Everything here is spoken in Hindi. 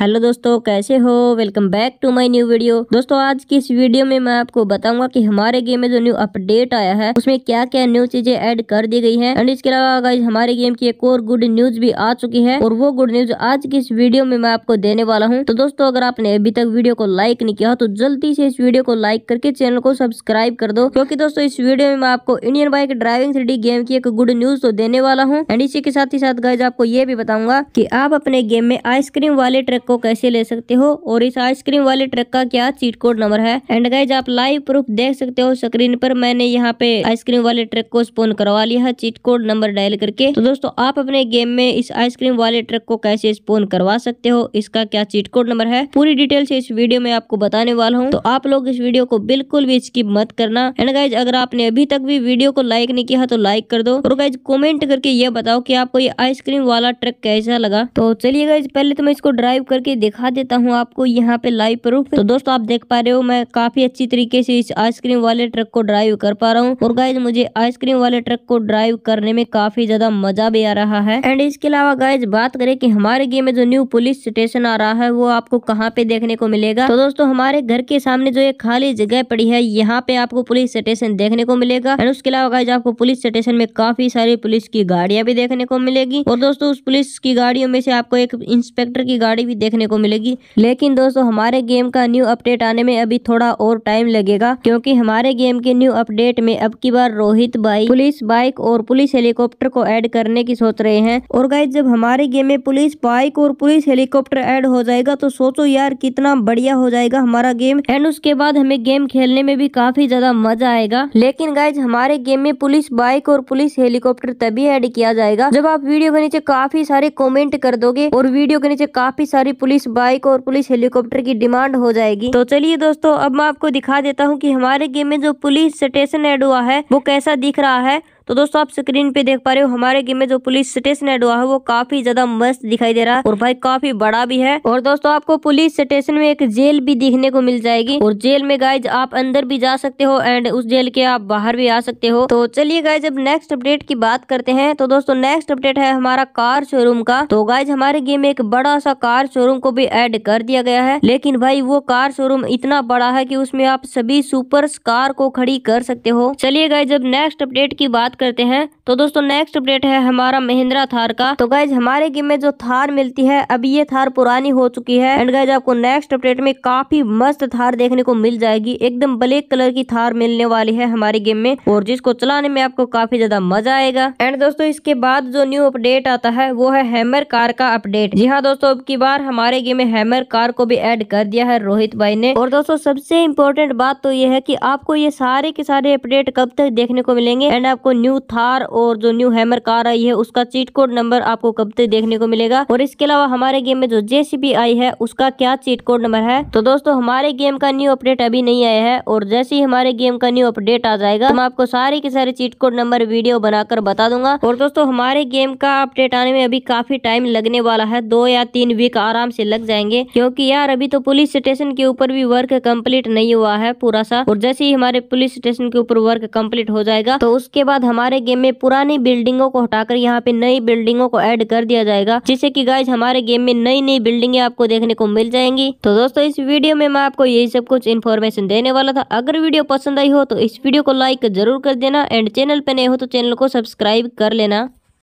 हेलो दोस्तों कैसे हो welcome back to my new video दोस्तों आज की इस वीडियो में मैं आपको बताऊंगा कि हमारे गेम में जो न्यू अपडेट आया है उसमें क्या क्या न्यू चीजें ऐड कर दी गई हैं एंड इसके अलावा हमारे गेम की एक और गुड न्यूज भी आ चुकी है और वो गुड न्यूज आज की इस वीडियो में मैं आपको देने वाला हूँ तो दोस्तों अगर आपने अभी तक वीडियो को लाइक नहीं किया तो जल्दी से इस वीडियो को लाइक करके चैनल को सब्सक्राइब कर दो क्योंकि दोस्तों इस वीडियो में मैं आपको Indian bike driving three game की एक गुड न्यूज तो देने वाला हूँ एंड इसी के साथ ही साथ गाइज आपको ये भी बताऊंगा की आप अपने गेम में आइसक्रीम वाले ट्रक को कैसे ले सकते हो और इस आइसक्रीम वाले ट्रक का क्या चीट कोड नंबर है एंड गाइज आप लाइव प्रूफ देख सकते हो स्क्रीन पर मैंने यहाँ पे आइसक्रीम वाले ट्रक को स्पोन करवा लिया है चीट कोड नंबर डायल करके तो दोस्तों आप अपने गेम में इस आइसक्रीम वाले ट्रक को कैसे स्पोन करवा सकते हो इसका क्या चीट कोड नंबर है पूरी डिटेल से इस वीडियो में आपको बताने वाला हूँ तो आप लोग इस वीडियो को बिल्कुल भी स्किप मत करना एंड गाइज अगर आपने अभी तक भी वीडियो को लाइक नहीं किया तो लाइक कर दो और गाइज कॉमेंट करके ये बताओ की आपको ये आइसक्रीम वाला ट्रक कैसा लगा तो चलिए गाइज पहले तो मैं इसको ड्राइव कर करके दिखा देता हूँ आपको यहाँ पे लाइव प्रूफ तो दोस्तों आप देख पा रहे हो मैं काफी अच्छी तरीके से इस आइसक्रीम वाले ट्रक को ड्राइव कर पा रहा हूँ और गाइज मुझे आइसक्रीम वाले ट्रक को ड्राइव करने में काफी ज्यादा मजा भी आ रहा है एंड इसके अलावा गाइज बात करें की हमारे गेम में जो न्यू पुलिस स्टेशन आ रहा है वो आपको कहाँ पे देखने को मिलेगा तो दोस्तों हमारे घर के सामने जो एक खाली जगह पड़ी है यहाँ पे आपको पुलिस स्टेशन देखने को मिलेगा एंड उसके अलावा गाइज आपको पुलिस स्टेशन में काफी सारी पुलिस की गाड़ियां भी देखने को मिलेगी और दोस्तों उस पुलिस की गाड़ियों में से आपको एक इंस्पेक्टर की गाड़ी भी देखने को मिलेगी लेकिन दोस्तों हमारे गेम का न्यू अपडेट आने में अभी थोड़ा और टाइम लगेगा क्योंकि हमारे गेम के न्यू अपडेट में अब की बार रोहित भाई पुलिस बाइक और पुलिस हेलीकॉप्टर को ऐड करने की सोच रहे हैं और गाइज जब हमारे गेम में पुलिस बाइक और पुलिस हेलीकॉप्टर ऐड हो जाएगा तो सोचो यार कितना बढ़िया हो जाएगा हमारा गेम एंड उसके बाद हमें गेम खेलने में भी काफी ज्यादा मजा आएगा लेकिन गाइज हमारे गेम में पुलिस बाइक और पुलिस हेलीकॉप्टर तभी ऐड किया जाएगा जब आप वीडियो के नीचे काफी सारे कॉमेंट कर दोगे और वीडियो के नीचे काफी सारी सारी पुलिस बाइक और पुलिस हेलीकॉप्टर की डिमांड हो जाएगी तो चलिए दोस्तों अब मैं आपको दिखा देता हूँ की हमारे गेम में जो पुलिस स्टेशन एड हुआ है वो कैसा दिख रहा है तो दोस्तों आप स्क्रीन पे देख पा रहे हो हमारे गेम में जो पुलिस स्टेशन एड हुआ है वो काफी ज्यादा मस्त दिखाई दे रहा है और भाई काफी बड़ा भी है और दोस्तों आपको पुलिस स्टेशन में एक जेल भी देखने को मिल जाएगी और जेल में गाइज आप अंदर भी जा सकते हो एंड उस जेल के आप बाहर भी आ सकते हो तो चलिए गाइज अब नेक्स्ट अपडेट की बात करते हैं तो दोस्तों नेक्स्ट अपडेट है हमारा कार शोरूम का तो गाइज हमारे गेम में एक बड़ा सा कार शोरूम को भी एड कर दिया गया है लेकिन भाई वो कार शोरूम इतना बड़ा है की उसमें आप सभी सुपर कार को खड़ी कर सकते हो चलिए गाइज अब नेक्स्ट अपडेट की बात करते हैं तो दोस्तों नेक्स्ट अपडेट है हमारा महिंद्रा थार का तो गाइज हमारे गेम में जो थार मिलती है अब ये थार पुरानी हो चुकी है एंड गाइज आपको नेक्स्ट अपडेट में काफी मस्त थार देखने को मिल जाएगी एकदम ब्लैक कलर की थार मिलने वाली है हमारे गेम में और जिसको चलाने में आपको काफी ज्यादा मजा आएगा एंड दोस्तों इसके बाद जो न्यू अपडेट आता है वो है हैमर कार का अपडेट जी हाँ दोस्तों अब की बार हमारे गेम में हैमर कार को भी एड कर दिया है रोहित भाई ने और दोस्तों सबसे इम्पोर्टेंट बात तो ये है की आपको ये सारे के सारे अपडेट कब तक देखने को मिलेंगे एंड आपको न्यू थार और जो न्यू हैमर कार आई है उसका चीट कोड नंबर आपको कब तक देखने को मिलेगा और इसके अलावा हमारे गेम में जो जेसीबी आई है उसका क्या चीट कोड नंबर है तो दोस्तों हमारे गेम का न्यू अपडेट अभी नहीं आया है और जैसे ही हमारे गेम का न्यू अपडेट आ जाएगा हम आपको सारे के सारे चीट कोड नंबर वीडियो बनाकर बता दूंगा और दोस्तों हमारे गेम का अपडेट आने में अभी काफी टाइम लगने वाला है दो या तीन वीक आराम से लग जाएंगे क्योंकि यार अभी तो पुलिस स्टेशन के ऊपर भी वर्क कंप्लीट नहीं हुआ है पूरा सा और जैसे ही हमारे पुलिस स्टेशन के ऊपर वर्क कंप्लीट हो जाएगा तो उसके बाद हमारे गेम में पुरानी बिल्डिंगों को हटाकर यहाँ पे नई बिल्डिंगों को ऐड कर दिया जाएगा जिससे की गाइज हमारे गेम में नई नई बिल्डिंगे आपको देखने को मिल जाएंगी तो दोस्तों इस वीडियो में मैं आपको यही सब कुछ इन्फॉर्मेशन देने वाला था अगर वीडियो पसंद आई हो तो इस वीडियो को लाइक जरूर कर देना एंड चैनल पे नए हो तो चैनल को सब्सक्राइब कर लेना